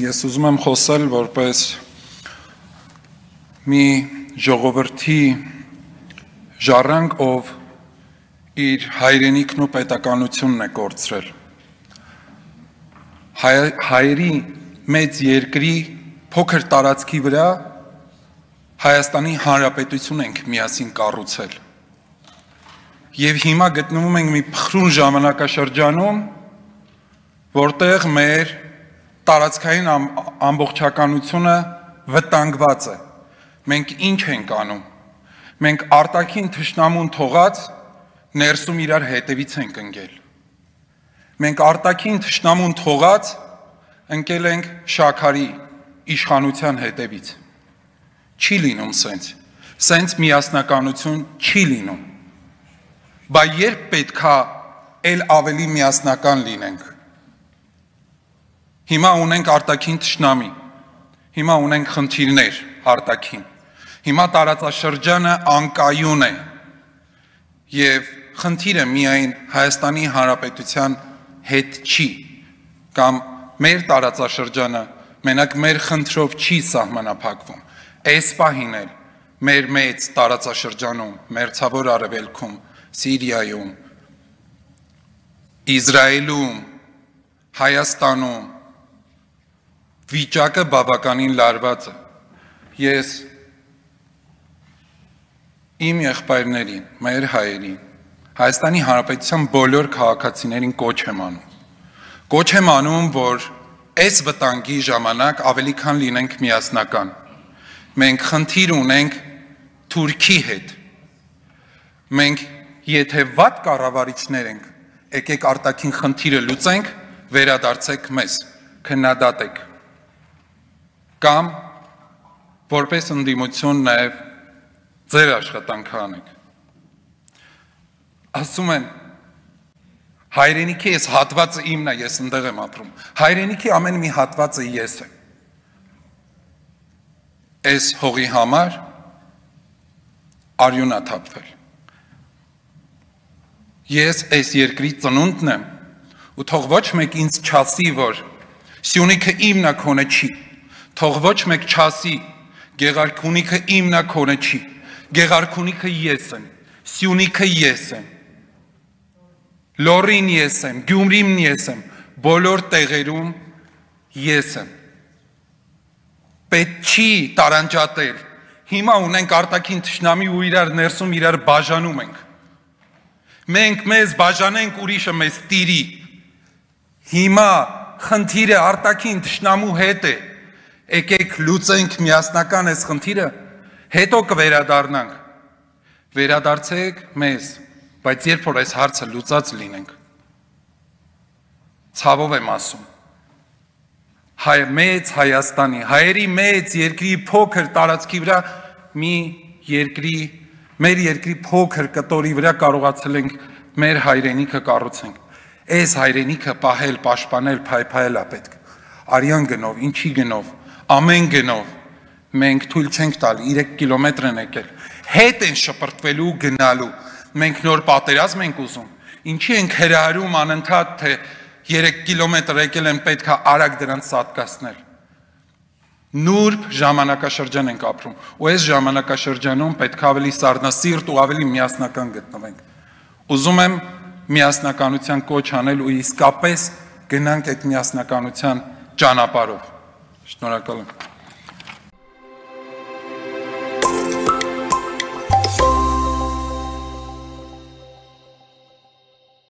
Ես ուզում եմ խոսել որպես մի ժողովրդի ժառանգ, ով իր հայրենիքն ու պետականությունն է կորցրել։ Հայ, Հայերի մեծ երկրի փոքր տարածքի վրա Հայաստանի Հանրապետություն ենք միասին կառուցել։ Եվ հիմա գտնվում ենք մի փխրուն ժամանակաշրջանում, որտեղ մեր տարածքային ամ, ամբողջականությունը վտանգված է։ Մենք ինչ ենք անում։ Մենք արտաքին թշնամուն թողած ներսում իրար հետևից ենք ընկել։ Մենք արտաքին թշնամուն թողած ընկել ենք շաքարի իշխանության հետևից։ Չի լինում սենց։ Սենց միասնականություն չի լինում։ Բա երբ պետքա ել ավելի միասնական լինենք Հիմա ունենք արտաքին ճշնամի։ Հիմա ունենք խնդիրներ արտաքին։ Հիմա տարածաշրջանը անկայուն է։ Եվ խնդիրը միայն Հայաստանի Հանրապետության հետ չի կամ մեր տարածաշրջանը մենակ մեր խնդրով չի սահմանափակվում։ Այս պահին էլ մեր մեծ տարածաշրջանում, մերձավոր արևելքում, Սիրիայում, Իսրայելում, Հայաստանում վիճակը բավականին լարված է։ Ես իմ եղբայրներին, մեր հայերին, Հայաստանի Հանրապետության բոլոր քաղաքացիներին կոչ եմ անում։ Կոչ եմ անում, որ այս վտանգի ժամանակ ավելի քան լինենք միասնական։ Մենք խնդիր ունենք Թուրքի հետ։ Մենք եթե վատ կառավարիչներ ենք, եկեք արտաքին խնդիրը լուծենք, վերադարձեք մեզ, քննադատեք կամ որպես ընդդիմություն նաև ձեր աշխատանքը անեք։ Ասում են հայրենիքի ես հատվածը իմն է, ես ընդեղ եմ ապրում։ Հայրենիքի ամեն մի հատվածը ես եմ։ Այս հողի համար արյունա թափվել։ Ես այս երկրի ծնունդն եմ ու թող ոչ մեկ ինձ չասի, որ Սյունիքը իմն է, քոնը չի։ Թող ոչ մեկ չասի Գեղարքունիքը իմն է քոնը չի։ Գեղարքունիքը ես եմ։ Սյունիքը ես եմ։ Լորին ես եմ, Գյումրին ես եմ, բոլոր տեղերում ես եմ։ Պետք չի տարանջատել։ Հիմա ունենք արտաքին ճշնամի ու իրար ներսում իրար բաժանում ենք։ Մենք մեզ բաժանենք ուրիշը մեզ տիրի։ Հիմա խնդիրը արտաքին ճշնամու հետ է եկեք լուծենք միասնական այս խնդիրը, հետո կվերադառնանք։ Վերադարձեք մեզ, բայց երբ որ այս հարցը լուծած լինենք, ցավով եմ ասում, հայ մեծ Հայաստանի, հայերի մեծ երկրի փոքր տարածքի վրա մի երկրի, մեր երկրի փոքր կտորի վրա կարողացել ենք մեր հայրենիքը կառուցենք։ Այս հայրենիքը պահել, պաշտպանել, փայփայել է պետք։ Արյան գնով, ինչի գնով, ամեն գնով մենք թույլ չենք տալ 3 կիլոմետր են եկել հետ են շպրտվելու գնալու մենք նոր պատերազմ ենք ուզում ինչի ենք հրահարում անընդհատ թե 3 կիլոմետր եկել են պետքա արագ դրանց սատկացնել նուրբ ժամանակաշրջան ենք ապրում ու այս ժամանակաշրջանում պետք ավելի սառնասիրտ ու ավելի միասնական գտնվենք ուզում եմ միասնականության կոչ անել ու իսկապես գնանք այդ միասնականության ճանապարհով Շնորհակալ եմ։